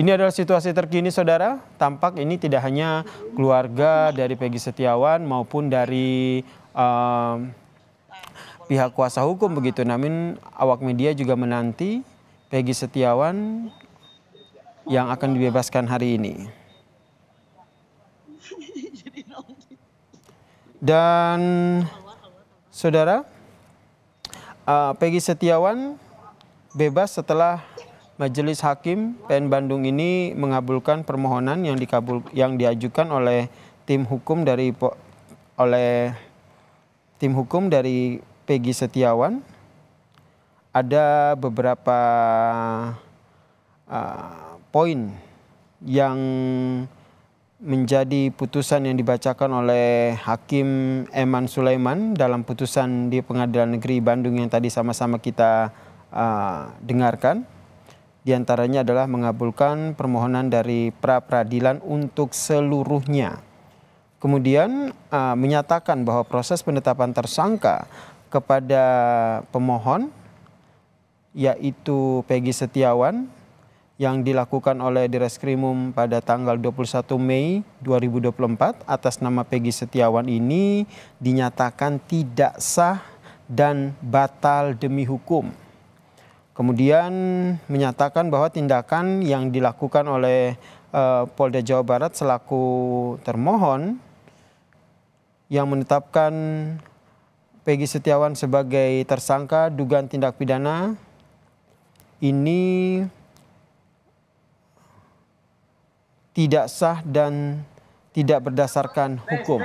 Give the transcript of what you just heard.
Ini adalah situasi terkini saudara, tampak ini tidak hanya keluarga dari Peggy Setiawan maupun dari um, pihak kuasa hukum begitu, namun awak media juga menanti Peggy Setiawan yang akan dibebaskan hari ini. Dan saudara, uh, Peggy Setiawan bebas setelah Majelis Hakim PN Bandung ini mengabulkan permohonan yang dikabul yang diajukan oleh tim hukum dari oleh tim hukum dari Peggy Setiawan. Ada beberapa uh, poin yang menjadi putusan yang dibacakan oleh Hakim Eman Sulaiman dalam putusan di Pengadilan Negeri Bandung yang tadi sama-sama kita uh, dengarkan. Di antaranya adalah mengabulkan permohonan dari pra peradilan untuk seluruhnya. Kemudian uh, menyatakan bahwa proses penetapan tersangka kepada pemohon yaitu Peggy Setiawan yang dilakukan oleh Direskrimum pada tanggal 21 Mei 2024 atas nama Peggy Setiawan ini dinyatakan tidak sah dan batal demi hukum. Kemudian menyatakan bahwa tindakan yang dilakukan oleh uh, Polda Jawa Barat selaku termohon yang menetapkan Peggy Setiawan sebagai tersangka dugaan tindak pidana ini tidak sah dan tidak berdasarkan hukum.